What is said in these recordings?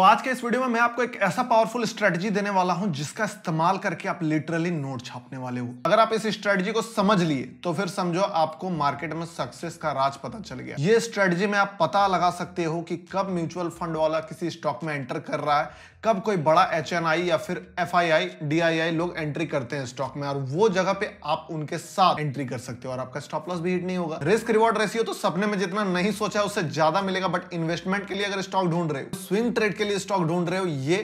तो आज के इस वीडियो में मैं आपको एक ऐसा पावरफुल स्ट्रेटजी देने वाला हूं जिसका इस्तेमाल करके आप लिटरली नोट छापने वाले हो अगर आप इस स्ट्रेटजी को समझ लिए तो फिर समझो आपको मार्केट में सक्सेस का राज पता चल गया ये स्ट्रेटजी में आप पता लगा सकते हो कि कब म्यूचुअल फंड वाला किसी स्टॉक में एंटर कर रहा है कब कोई बड़ा एच या फिर एफ आई लोग एंट्री करते हैं स्टॉक में और वो जगह पे आप उनके साथ एंट्री कर सकते हो और आपका स्टॉप लॉस भी हिट नहीं होगा रिस्क रिवॉर्ड रेसियो तो सपने में जितना नहीं सोचा उससे ज्यादा मिलेगा बट इन्वेस्टमेंट के लिए अगर स्टॉक ढूंढ रहे हो स्विंग ट्रेड के लिए लिए स्टॉक ढूंढ रहे हो ये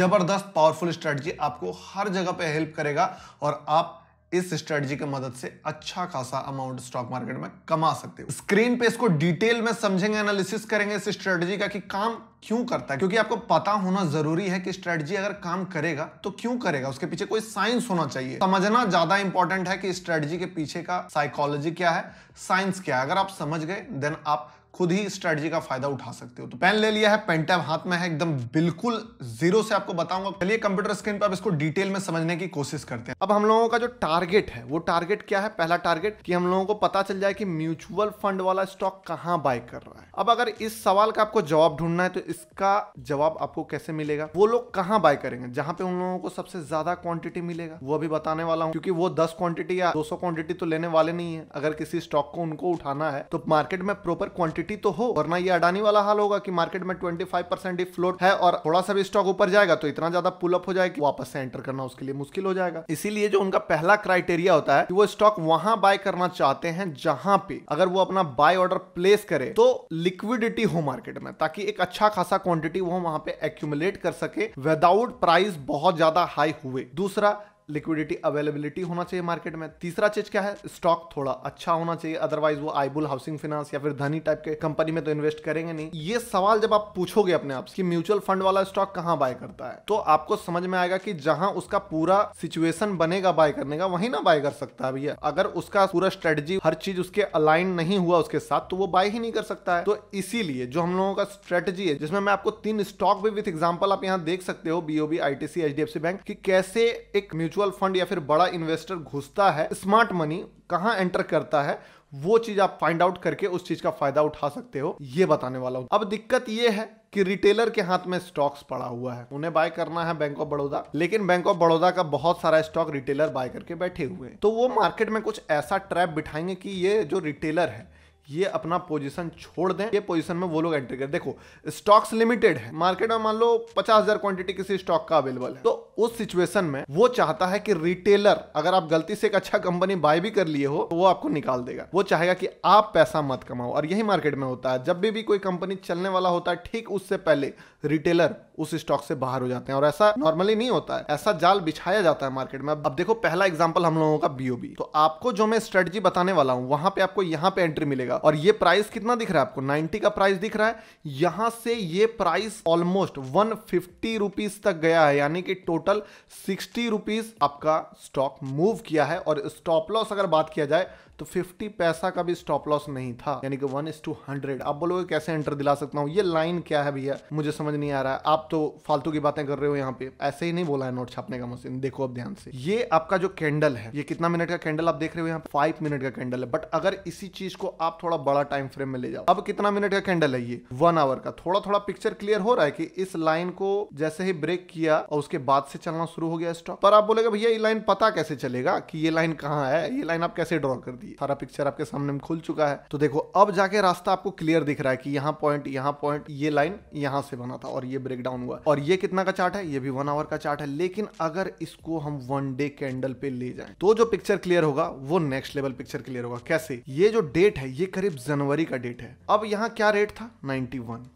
जबरदस्त पावरफुल स्ट्रेटजी आपको हर जगह पे हेल्प करेगा और आप इस स्ट्रेटजी की मदद से अच्छा खासा अमाउंट स्टॉक मार्केट में कमा सकते हो स्क्रीन पे इसको डिटेल में समझेंगे एनालिसिस करेंगे इस स्ट्रेटजी का कि काम क्यों करता है क्योंकि आपको पता होना जरूरी है कि स्ट्रेटजी अगर काम करेगा तो क्यों करेगा उसके पीछे कोई साइंस होना चाहिए समझना ज्यादा इंपॉर्टेंट है कि स्ट्रेटजी के पीछे का साइकोलॉजी क्या है साइंस क्या है अगर आप समझ गए देन आप खुद ही स्ट्रेटजी का फायदा उठा सकते हो तो पेन ले लिया है पेन टैब हाथ में है एकदम बिल्कुल जीरो से आपको बताऊंगा चलिए कंप्यूटर स्क्रीन पर आप इसको डिटेल में समझने की कोशिश करते हैं अब हम लोगों का जो टारगेट है वो टारगेट क्या है पहला टारगेट कि हम लोगों को पता चल जाए कि म्यूचुअल फंड वाला स्टॉक कहाँ बाय कर रहा है अब अगर इस सवाल का आपको जवाब ढूंढना है तो इसका जवाब आपको कैसे मिलेगा वो लोग कहाँ बाय करेंगे जहां पे उन लोगों को सबसे ज्यादा क्वांटिटी मिलेगा वो अभी बताने वाला हूँ क्योंकि वो दस क्वांटिटी या दो क्वांटिटी तो लेने वाले नहीं है अगर किसी स्टॉक को उनको उठाना है तो मार्केट में प्रॉपर क्वांटिटी क्वांटिटी तो हो वरना ये अडानी वाला हाल होगा कि मार्केट में ट्वेंटी फाइव परसेंट फ्लोट है और थोड़ा सा भी स्टॉक ऊपर जाएगा तो इतना ज्यादा पुलअप हो जाएगा वापस से एंटर करना उसके लिए मुश्किल हो जाएगा इसीलिए जो उनका पहला क्राइटेरिया होता है कि वो स्टॉक वहां बाय करना चाहते हैं जहां पे अगर वो अपना बाय ऑर्डर प्लेस करे तो लिक्विडिटी हो मार्केट में ताकि एक अच्छा खासा क्वांटिटी वो वहां पे एक्यूमुलेट कर सके विदाउट प्राइस बहुत ज्यादा हाई हुए दूसरा लिक्विडिटी अवेलेबिलिटी होना चाहिए मार्केट में तीसरा चीज क्या है स्टॉक थोड़ा अच्छा होना चाहिए अदरवाइज वो आईबुल हाउसिंग फाइनेंस या फिर धनी टाइप के कंपनी में तो इन्वेस्ट करेंगे नहीं ये सवाल जब आप पूछोगे अपने आप कि म्यूचुअल फंड वाला स्टॉक कहाँ बाय करता है तो आपको समझ में आएगा कि जहां उसका पूरा सिचुएशन बनेगा बाय करने का वही ना बाय कर सकता है भैया अगर उसका पूरा स्ट्रेटजी हर चीज उसके अलाइन नहीं हुआ उसके साथ तो वो बाय ही नहीं कर सकता है तो इसीलिए जो हम लोगों का स्ट्रेटजी है जिसमें मैं आपको तीन स्टॉक भी विथ एग्जाम्पल आप यहाँ देख सकते हो बीओबी सी एच बैंक की कैसे एक म्यूचुअल म्यूचुअल फंड या फिर बड़ा इन्वेस्टर घुसता है स्मार्ट मनी कहाँ एंटर करता है वो चीज आप फाइंड आउट करके उस चीज का फायदा उठा सकते हो ये बताने वाला हूं अब दिक्कत ये है कि रिटेलर के हाथ में स्टॉक्स पड़ा हुआ है उन्हें बाय करना है बैंक ऑफ बड़ौदा लेकिन बैंक ऑफ बड़ौदा का बहुत सारा स्टॉक रिटेलर बाय करके बैठे हुए हैं तो वो मार्केट में कुछ ऐसा ट्रैप बिठाएंगे कि ये जो रिटेलर है ये अपना पोजीशन छोड़ दें ये पोजीशन में वो लोग एंट्री कर देखो स्टॉक्स लिमिटेड है मार्केट में मान लो पचास हजार क्वांटिटी किसी स्टॉक का अवेलेबल है तो उस सिचुएशन में वो चाहता है कि रिटेलर अगर आप गलती से एक अच्छा कंपनी बाय भी कर लिए हो तो वो आपको निकाल देगा वो चाहेगा कि आप पैसा मत कमाओ और यही मार्केट में होता है जब भी, भी कोई कंपनी चलने वाला होता है ठीक उससे पहले रिटेलर उस स्टॉक से बाहर हो जाते हैं और ऐसा नॉर्मली नहीं होता है ऐसा जाल बिछाया जाता है मार्केट में अब देखो पहला एग्जाम्पल हम लोगों का बीओबी तो आपको जो मैं स्ट्रेटजी बताने वाला हूँ वहां पे आपको यहाँ पे एंट्री मिलेगा और ये प्राइस कितना दिख रहा है आपको नाइनटी का प्राइस दिख रहा है यहाँ से ये price almost one fifty rupees तक गया है यानी कि टोटल सिक्सटी रुपीज आपका स्टॉक मूव किया है और स्टॉप लॉस अगर बात किया जाए तो फिफ्टी पैसा का भी स्टॉप लॉस नहीं था यानी कि वन इज टू हंड्रेड आप बोलोगे कैसे एंटर दिला सकता हूँ ये लाइन क्या है भैया मुझे समझ नहीं आ रहा है आप तो फालतू की बातें कर रहे हो यहाँ पे ऐसे ही नहीं बोला है नोट छापने का मशीन देखो अब ध्यान से ये आपका जो कैंडल है ये कितना मिनट का कैंडल आप देख रहे हो यहाँ फाइव मिनट का कैंडल है बट अगर इसी चीज को आप थोड़ा बड़ा टाइम फ्रेम में ले जाओ अब कितना मिनट का कैंडल है ये वन आवर का थोड़ा थोड़ा पिक्चर क्लियर हो रहा है कि इस लाइन को जैसे ही ब्रेक किया और उसके बाद से चलना शुरू हो गया स्टॉक पर आप बोलेगा भैया ये लाइन पता कैसे चलेगा कि ये लाइन कहाँ है ये लाइन आप कैसे ड्रॉ कर दिया होती सारा पिक्चर आपके सामने खुल चुका है तो देखो अब जाके रास्ता आपको क्लियर दिख रहा है कि यहाँ पॉइंट यहाँ पॉइंट ये लाइन यहाँ से बना था और ये ब्रेक डाउन हुआ और ये कितना का चार्ट है ये भी वन आवर का चार्ट है लेकिन अगर इसको हम वन डे कैंडल पे ले जाए तो जो पिक्चर क्लियर होगा वो नेक्स्ट लेवल पिक्चर क्लियर होगा कैसे ये जो डेट है ये करीब जनवरी का डेट है अब यहाँ क्या रेट था नाइनटी वन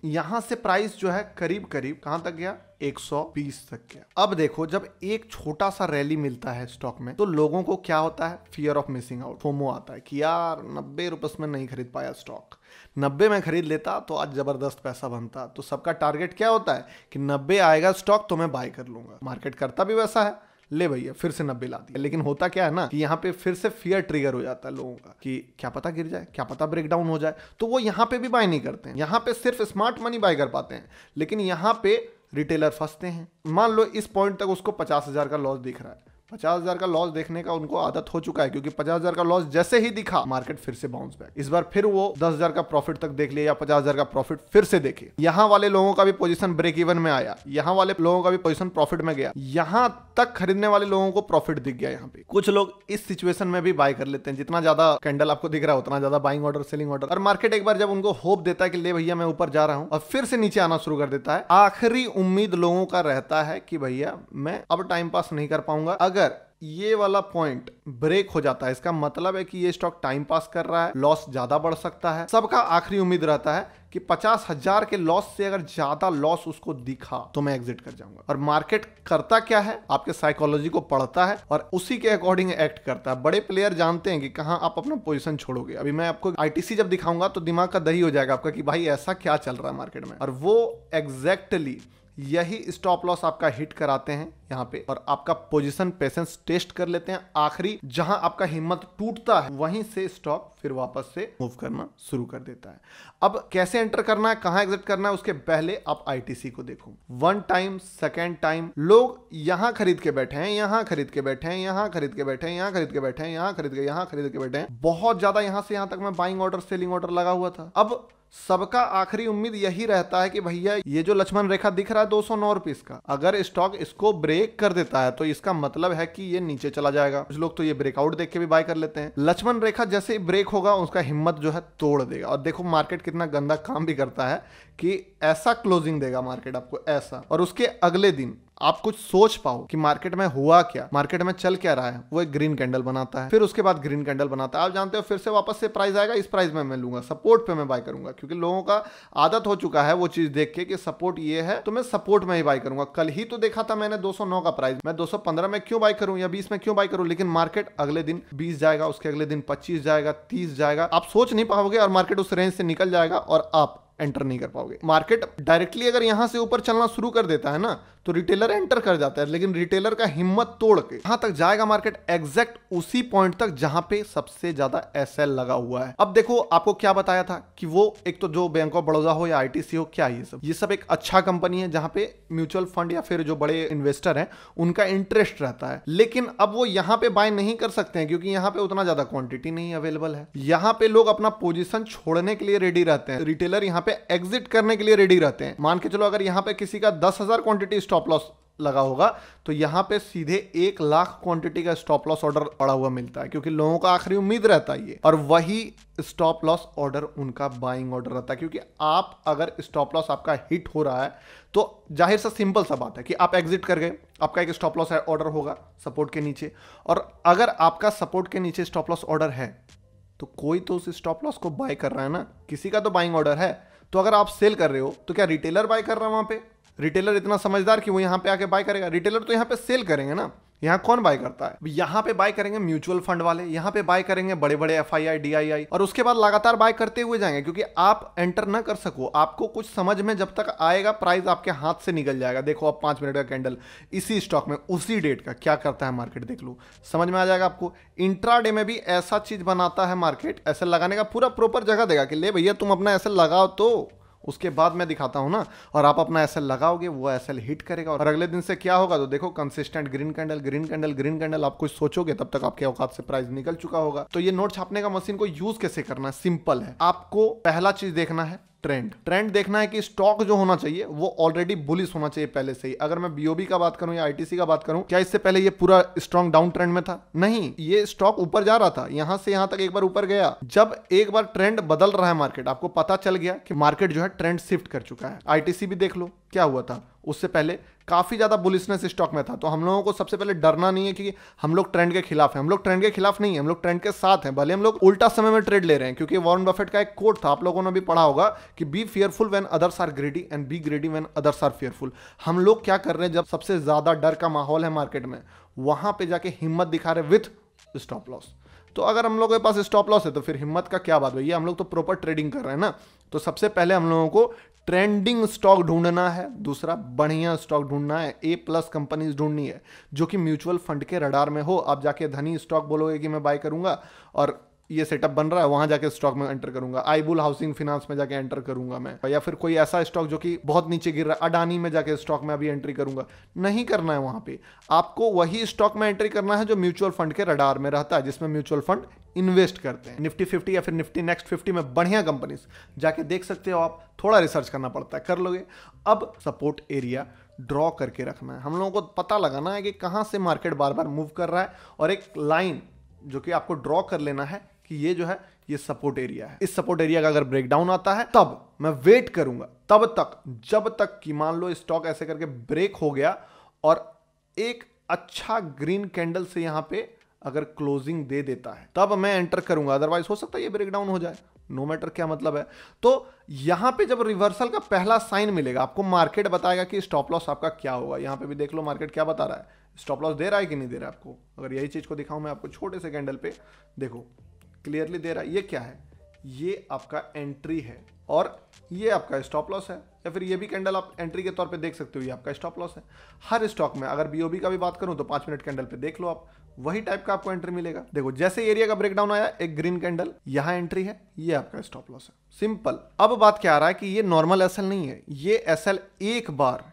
से प्राइस जो है करीब करीब कहां तक गया 120 तक के अब देखो जब एक छोटा सा रैली मिलता है स्टॉक में तो लोगों को क्या होता है fear of missing out FOMO आता है कि यार नब्बे रुपये में नहीं खरीद पाया स्टॉक नब्बे में खरीद लेता तो आज जबरदस्त पैसा बनता तो सबका टारगेट क्या होता है कि नब्बे आएगा स्टॉक तो मैं बाय कर लूंगा मार्केट करता भी वैसा है ले भैया फिर से नब्बे ला दिया लेकिन होता क्या है ना कि यहाँ पे फिर से फियर ट्रिगर हो जाता है लोगों का कि क्या पता गिर जाए क्या पता ब्रेकडाउन हो जाए तो वो यहाँ पे भी बाय नहीं करते हैं यहाँ पे सिर्फ स्मार्ट मनी बाय कर पाते हैं लेकिन यहाँ पे रिटेलर फंसते हैं मान लो इस पॉइंट तक उसको पचास हज़ार का लॉस दिख रहा है पचास हजार का लॉस देखने का उनको आदत हो चुका है क्योंकि पचास हजार का लॉस जैसे ही दिखा मार्केट फिर से बाउंस बैक इस बार फिर वो दस हजार का प्रॉफिट तक देख लिया या पचास हजार का प्रॉफिट फिर से देखे यहाँ वाले लोगों का भी पोजिशन ब्रेक इवन में आया यहाँ वाले लोगों का भी पोजिशन प्रॉफिट में गया यहाँ तक खरीदने वाले लोगों को प्रॉफिट दिख गया यहाँ पे कुछ लोग इस सिचुएशन में भी बाय कर लेते हैं जितना ज्यादा कैंडल आपको दिख रहा है उतना ज्यादा बाइंग ऑर्डर सेलिंग ऑर्डर और मार्केट एक बार जब उनको होप देता है कि ले भैया मैं ऊपर जा रहा हूँ और फिर से नीचे आना शुरू कर देता है आखिरी उम्मीद लोगों का रहता है कि भैया मैं अब टाइम पास नहीं कर पाऊंगा अगर अगर ये वाला पॉइंट ब्रेक हो जाता है इसका मतलब है कि ये स्टॉक टाइम पास कर रहा है लॉस ज्यादा बढ़ सकता है सबका आखिरी उम्मीद रहता है कि पचास हजार के लॉस से अगर ज्यादा लॉस उसको दिखा तो मैं एग्जिट कर जाऊंगा और मार्केट करता क्या है आपके साइकोलॉजी को पढ़ता है और उसी के अकॉर्डिंग एक्ट करता है बड़े प्लेयर जानते हैं कि कहाँ आप अपना पोजिशन छोड़ोगे अभी मैं आपको आईटीसी जब दिखाऊंगा तो दिमाग का दही हो जाएगा आपका कि भाई ऐसा क्या चल रहा है मार्केट में और वो एग्जैक्टली यही स्टॉप लॉस आपका हिट कराते हैं यहाँ पे और आपका पोजिशन पेशेंस टेस्ट कर लेते हैं आखिरी जहां आपका हिम्मत टूटता है वहीं से स्टॉक फिर वापस से मूव करना शुरू कर देता है अब कैसे एंटर करना है कहां एग्जिट करना है उसके पहले आप आईटीसी को देखो वन टाइम सेकेंड टाइम लोग यहां खरीद के बैठे हैं यहां खरीद के बैठे हैं यहां खरीद के बैठे हैं यहां खरीद के बैठे हैं यहां खरीद के यहां खरीद के बैठे हैं बहुत ज्यादा यहाँ से यहां तक में बाइंग ऑर्डर सेलिंग ऑर्डर लगा हुआ था अब सबका आखिरी उम्मीद यही रहता है कि भैया ये जो लक्ष्मण रेखा दिख रहा है दो सौ नौ का अगर स्टॉक इसको ब्रेक ब्रेक कर देता है तो इसका मतलब है कि ये नीचे चला जाएगा कुछ लोग तो ये ब्रेकआउट देख के भी बाय कर लेते हैं लक्ष्मण रेखा जैसे ही ब्रेक होगा उसका हिम्मत जो है तोड़ देगा और देखो मार्केट कितना गंदा काम भी करता है कि ऐसा क्लोजिंग देगा मार्केट आपको ऐसा और उसके अगले दिन आप कुछ सोच पाओ कि मार्केट में हुआ क्या मार्केट में चल क्या रहा है वो एक ग्रीन कैंडल बनाता है फिर उसके बाद ग्रीन कैंडल बनाता है आप जानते हो फिर से वापस से प्राइस आएगा इस प्राइस में मैं लूंगा सपोर्ट पे मैं बाय करूंगा क्योंकि लोगों का आदत हो चुका है वो चीज देख के कि सपोर्ट ये है तो मैं सपोर्ट में ही बाय करूंगा कल ही तो देखा था मैंने दो का प्राइस मैं दो में क्यों बाय करूं या बीस में क्यों बाय करूं लेकिन मार्केट अगले दिन बीस जाएगा उसके अगले दिन पच्चीस जाएगा तीस जाएगा आप सोच नहीं पाओगे और मार्केट उस रेंज से निकल जाएगा और आप एंटर नहीं कर पाओगे मार्केट डायरेक्टली अगर यहाँ से ऊपर चलना शुरू कर देता है ना तो रिटेलर एंटर कर जाता है लेकिन रिटेलर का हिम्मत तोड़ के यहाँ तक जाएगा मार्केट एग्जैक्ट उसी पॉइंट तक जहां पे सबसे ज्यादा एस लगा हुआ है अब देखो आपको क्या बताया था कि वो एक तो जो बैंक ऑफ बड़ौदा हो या आईटीसी हो क्या ये सब ये सब एक अच्छा कंपनी है जहाँ पे म्यूचुअल फंड या फिर जो बड़े इन्वेस्टर है उनका इंटरेस्ट रहता है लेकिन अब वो यहाँ पे बाय नहीं कर सकते हैं क्योंकि यहाँ पे उतना ज्यादा क्वांटिटी नहीं अवेलेबल है यहाँ पे लोग अपना पोजिशन छोड़ने के लिए रेडी रहते हैं रिटेलर यहाँ पे पे एग्जिट करने के लिए रेडी रहते हैं मान के चलो अगर यहां पे किसी का दस हजार क्वांटिटी स्टॉप लॉस लगा होगा तो यहां पे सीधे एक लाख क्वांटिटी का स्टॉप लॉस ऑर्डर पड़ा हुआ मिलता है क्योंकि लोगों का आखिरी उम्मीद रहता है ये और वही स्टॉप लॉस ऑर्डर उनका बाइंग ऑर्डर रहता है क्योंकि आप अगर स्टॉप लॉस आपका हिट हो रहा है तो जाहिर सा सिंपल सा बात है कि आप एग्जिट कर गए आपका एक स्टॉप लॉस ऑर्डर होगा सपोर्ट के नीचे और अगर आपका सपोर्ट के नीचे स्टॉप लॉस ऑर्डर है तो कोई तो उस स्टॉप लॉस को बाय कर रहा है ना किसी का तो बाइंग ऑर्डर है तो अगर आप सेल कर रहे हो तो क्या रिटेलर बाय कर रहा है वहाँ पे रिटेलर इतना समझदार कि वो यहाँ पे आके बाय करेगा रिटेलर तो यहाँ पे सेल करेंगे ना यहाँ कौन बाय करता है यहाँ पे बाय करेंगे म्यूचुअल फंड वाले यहाँ पे बाय करेंगे बड़े बड़े एफ आई और उसके बाद लगातार बाय करते हुए जाएंगे क्योंकि आप एंटर ना कर सको आपको कुछ समझ में जब तक आएगा प्राइस आपके हाथ से निकल जाएगा देखो अब पांच मिनट का कैंडल इसी स्टॉक में उसी डेट का क्या करता है मार्केट देख लो समझ में आ जाएगा आपको इंट्रा में भी ऐसा चीज बनाता है मार्केट ऐसे लगाने का पूरा प्रॉपर जगह देगा कि ले भैया तुम अपना ऐसे लगाओ तो उसके बाद मैं दिखाता हूं ना और आप अपना एसएल लगाओगे वो एस हिट करेगा और अगले दिन से क्या होगा तो देखो consistent green candle green candle green candle आप कुछ सोचोगे तब तक आपके औकात से प्राइस निकल चुका होगा तो ये नोट छापने का मशीन को यूज कैसे करना सिंपल है आपको पहला चीज देखना है ट्रेंड ट्रेंड देखना है कि स्टॉक जो होना चाहिए वो ऑलरेडी बुलिस होना चाहिए पहले से ही अगर मैं बीओबी का बात करूं या आईटीसी का बात करूं क्या इससे पहले ये पूरा स्ट्रॉन्ग डाउन ट्रेंड में था नहीं ये स्टॉक ऊपर जा रहा था यहां से यहां तक एक बार ऊपर गया जब एक बार ट्रेंड बदल रहा है मार्केट आपको पता चल गया कि मार्केट जो है ट्रेंड शिफ्ट कर चुका है आईटीसी भी देख लो क्या हुआ था उससे पहले काफ़ी ज़्यादा बुलिसनेस स्टॉक में था तो हम लोगों को सबसे पहले डरना नहीं है कि हम लोग ट्रेंड के खिलाफ हैं हम लोग ट्रेंड के खिलाफ नहीं है हम लोग ट्रेंड के साथ हैं भले हम लोग उल्टा समय में ट्रेड ले रहे हैं क्योंकि वॉरन बफेट का एक कोट था आप लोगों ने भी पढ़ा होगा कि be fearful when others are greedy and be greedy when others are fearful हम लोग क्या कर रहे हैं जब सबसे ज़्यादा डर का माहौल है मार्केट में वहां पर जाके हिम्मत दिखा रहे विथ स्टॉप लॉस तो अगर हम लोगों के पास स्टॉप लॉस है तो फिर हिम्मत का क्या बात भैया हम लोग तो प्रॉपर ट्रेडिंग कर रहे हैं ना तो सबसे पहले हम लोगों को ट्रेंडिंग स्टॉक ढूंढना है दूसरा बढ़िया स्टॉक ढूंढना है ए प्लस कंपनीज ढूंढनी है जो कि म्यूचुअल फंड के रडार में हो आप जाके धनी स्टॉक बोलोगे कि मैं बाय करूंगा और ये सेटअप बन रहा है वहां जाके स्टॉक में एंटर करूंगा आईबुल हाउसिंग फिनांस में जाके एंटर करूंगा मैं या फिर कोई ऐसा स्टॉक जो कि बहुत नीचे गिर रहा है अडानी में जाके स्टॉक में अभी एंट्री करूंगा नहीं करना है वहां पे आपको वही स्टॉक में एंट्री करना है जो म्यूचुअल फंड के रडार में रहता है जिसमें म्यूचुअल फंड इन्वेस्ट करते हैं निफ्टी फिफ्टी या फिर निफ्टी नेक्स्ट फिफ्टी में बढ़िया कंपनीज जाके देख सकते हो आप थोड़ा रिसर्च करना पड़ता है कर लोगे अब सपोर्ट एरिया ड्रॉ करके रखना है हम लोगों को पता लगाना है कि कहाँ से मार्केट बार बार मूव कर रहा है और एक लाइन जो कि आपको ड्रॉ कर लेना है कि ये जो है ये सपोर्ट एरिया है इस सपोर्ट एरिया का अगर ब्रेकडाउन आता है तब मैं वेट करूंगा तब तक जब तक कि मान लो स्टॉक ऐसे करके ब्रेक हो गया और एक अच्छा ग्रीन कैंडल से यहां पे अगर क्लोजिंग दे देता है तब मैं एंटर करूंगा अदरवाइज हो सकता है ये ब्रेकडाउन हो जाए नो no मैटर क्या मतलब है तो यहां पे जब रिवर्सल का पहला साइन मिलेगा आपको मार्केट बताएगा कि स्टॉप लॉस आपका क्या होगा यहां पे भी देख लो मार्केट क्या बता रहा है स्टॉप लॉस दे रहा है कि नहीं दे रहा है आपको अगर यही चीज को दिखाऊं मैं आपको छोटे से कैंडल पे देखो क्लियरली दे रहा है ये क्या है ये आपका एंट्री है और ये आपका स्टॉप लॉस है या फिर ये भी कैंडल आप एंट्री के तौर पे देख सकते हो ये आपका स्टॉप लॉस है हर स्टॉक में अगर बीओबी का भी बात करूं तो पाँच मिनट कैंडल पे देख लो आप वही टाइप का आपको एंट्री मिलेगा देखो जैसे एरिया का ब्रेकडाउन आया एक ग्रीन कैंडल यहाँ एंट्री है ये आपका स्टॉप लॉस है सिंपल अब बात क्या आ रहा है कि ये नॉर्मल एस नहीं है ये एस एक बार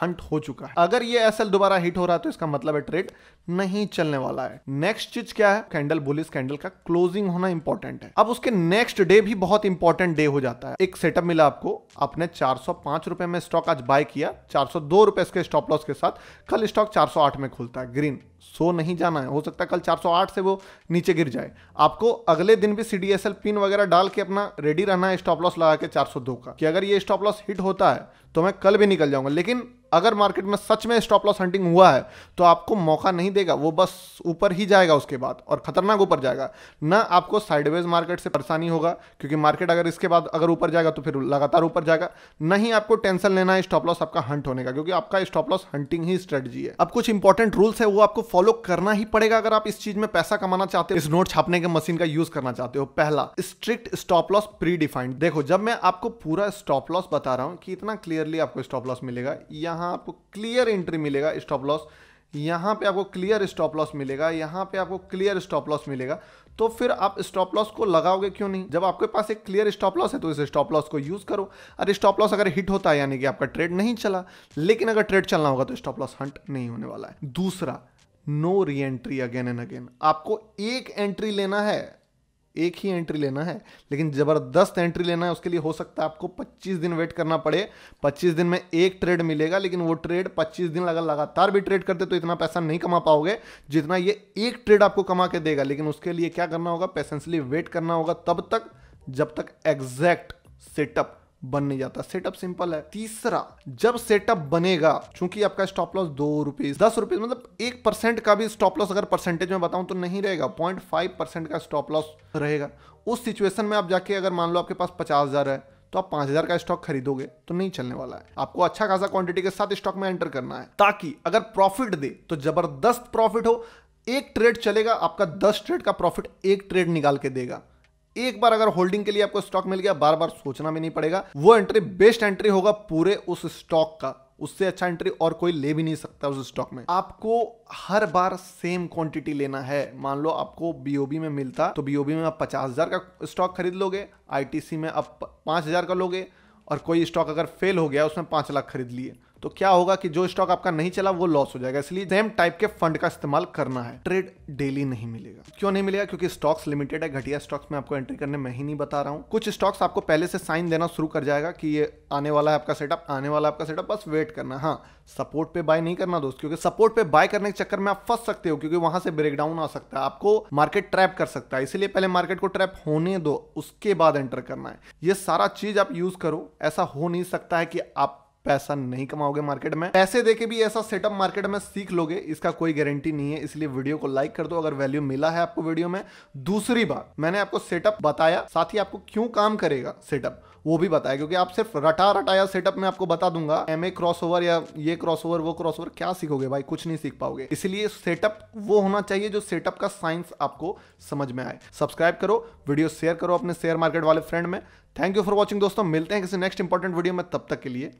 हंट हो चुका है अगर ये एसएल दोबारा हिट हो रहा है तो इसका मतलब है ट्रेड नहीं चलने वाला है नेक्स्ट चीज क्या है कैंडल बुलिस कैंडल का क्लोजिंग होना इंपॉर्टेंट है अब उसके नेक्स्ट डे भी बहुत इंपॉर्टेंट डे हो जाता है एक सेटअप मिला आपको आपने चार रुपए में स्टॉक आज बाय किया चार रुपए के स्टॉप लॉस के साथ कल स्टॉक चार में खुलता है ग्रीन सो नहीं जाना है हो सकता है कल 408 से वो नीचे गिर जाए आपको अगले दिन भी सीडीएसएल पिन वगैरह डाल के अपना रेडी रहना है स्टॉप लॉस लगा के 402 का कि अगर ये स्टॉप लॉस हिट होता है तो मैं कल भी निकल जाऊंगा लेकिन अगर मार्केट में सच में स्टॉप लॉस हंटिंग हुआ है तो आपको मौका नहीं देगा वो बस ऊपर ही जाएगा उसके बाद और खतरनाक ऊपर जाएगा ना आपको साइडवेज मार्केट से परेशानी होगा क्योंकि मार्केट अगर इसके बाद अगर ऊपर जाएगा तो फिर लगातार ऊपर जाएगा ना ही आपको टेंशन लेना है स्टॉप लॉस आपका हंट होने का क्योंकि आपका स्टॉप लॉस हंटिंग ही स्ट्रेटजी है अब कुछ इंपॉर्टेंट रूल्स है वो आपको फॉलो करना ही पड़ेगा अगर आप इस चीज में पैसा कमाना चाहते हो इस नोट छापने के मशीन का यूज करना चाहते हो पहला strict stop loss predefined देखो जब मैं आपको पूरा स्टॉप लॉस बता रहा हूँ कि इतना क्लियरली आपको स्टॉप लॉस मिलेगा यहाँ आपको क्लियर एंट्री मिलेगा स्टॉप लॉस यहाँ पे आपको क्लियर स्टॉप लॉस मिलेगा यहाँ पे आपको क्लियर स्टॉप लॉस मिलेगा तो फिर आप स्टॉप लॉस को लगाओगे क्यों नहीं जब आपके पास एक क्लियर स्टॉप लॉस है तो इस स्टॉप लॉस को यूज़ करो अरे स्टॉप लॉस अगर हिट होता है यानी कि आपका ट्रेड नहीं चला लेकिन अगर ट्रेड चलना होगा तो स्टॉप लॉस हंट नहीं होने वाला है दूसरा no re entry again and again आपको एक एंट्री लेना है एक ही एंट्री लेना है लेकिन ज़बरदस्त एंट्री लेना है उसके लिए हो सकता है आपको 25 दिन वेट करना पड़े 25 दिन में एक ट्रेड मिलेगा लेकिन वो ट्रेड 25 दिन अगर लगातार भी ट्रेड करते तो इतना पैसा नहीं कमा पाओगे जितना ये एक ट्रेड आपको कमा के देगा लेकिन उसके लिए क्या करना होगा पेशेंसली वेट करना होगा तब तक जब तक एग्जैक्ट सेटअप बन नहीं जाता सेटअप सिंपल है तीसरा जब सेटअप बनेगा चूंकि आपका स्टॉप लॉस दो रुपीज दस रुपीज मतलब एक परसेंट का भी स्टॉप लॉस अगर परसेंटेज में बताऊं तो नहीं रहेगा पॉइंट फाइव परसेंट का स्टॉप लॉस रहेगा उस सिचुएशन में आप जाके अगर मान लो आपके पास पचास हजार है तो आप पांच हजार का स्टॉक खरीदोगे तो नहीं चलने वाला है आपको अच्छा खासा क्वांटिटी के साथ स्टॉक में एंटर करना है ताकि अगर प्रॉफिट दे तो जबरदस्त प्रॉफिट हो एक ट्रेड चलेगा आपका दस ट्रेड का प्रॉफिट एक ट्रेड निकाल के देगा एक बार अगर होल्डिंग के लिए आपको स्टॉक मिल गया बार बार सोचना भी नहीं पड़ेगा वो एंट्री बेस्ट एंट्री होगा पूरे उस स्टॉक का उससे अच्छा एंट्री और कोई ले भी नहीं सकता उस स्टॉक में आपको हर बार सेम क्वांटिटी लेना है मान लो आपको बीओबी में मिलता तो बीओबी में आप पचास हजार का स्टॉक खरीद लोगे आईटीसी में आप पांच हजार का लोगे और कोई स्टॉक अगर फेल हो गया उसमें पांच लाख खरीद लिए तो क्या होगा कि जो स्टॉक आपका नहीं चला वो लॉस हो जाएगा इसलिए सेम टाइप के फंड का इस्तेमाल करना है ट्रेड डेली नहीं मिलेगा क्यों नहीं मिलेगा क्योंकि स्टॉक्स लिमिटेड है घटिया स्टॉक्स में आपको एंट्री करने में ही नहीं बता रहा हूं कुछ स्टॉक्स आपको पहले से साइन देना शुरू कर जाएगा कि ये आने वाला है आपका सेटअप आने वाला आपका सेटअप बस वेट करना हाँ सपोर्ट पे बाय नहीं करना दोस्त क्योंकि सपोर्ट पे बाय करने के चक्कर में आप फंस सकते हो क्योंकि वहां से ब्रेकडाउन आ सकता है आपको मार्केट ट्रैप कर सकता है इसलिए पहले मार्केट को ट्रैप होने दो उसके बाद एंटर करना है ये सारा चीज आप यूज करो ऐसा हो नहीं सकता है कि आप पैसा नहीं कमाओगे मार्केट में पैसे देके भी ऐसा सेटअप मार्केट में सीख लोगे इसका कोई गारंटी नहीं है इसलिए वीडियो को लाइक कर दो अगर वैल्यू मिला है आपको वीडियो में दूसरी बात मैंने आपको सेटअप बताया साथ ही आपको क्यों काम करेगा सेटअप वो भी बताया क्योंकि आप सिर्फ रटा रटाया सेटअप में आपको बता दूंगा एम ए क्रॉस ओवर या ये क्रॉस ओवर वो क्रॉस ओवर क्या सीखोगे भाई कुछ नहीं सीख पाओगे इसलिए सेटअप वो होना चाहिए जो सेटअप का साइंस आपको समझ में आए सब्सक्राइब करो वीडियो शेयर करो अपने शेयर मार्केट वाले फ्रेंड में थैंक यू फॉर वॉचिंग दोस्तों मिलते हैं किसी नेक्स्ट इंपॉर्टेंट वीडियो में तब तक के लिए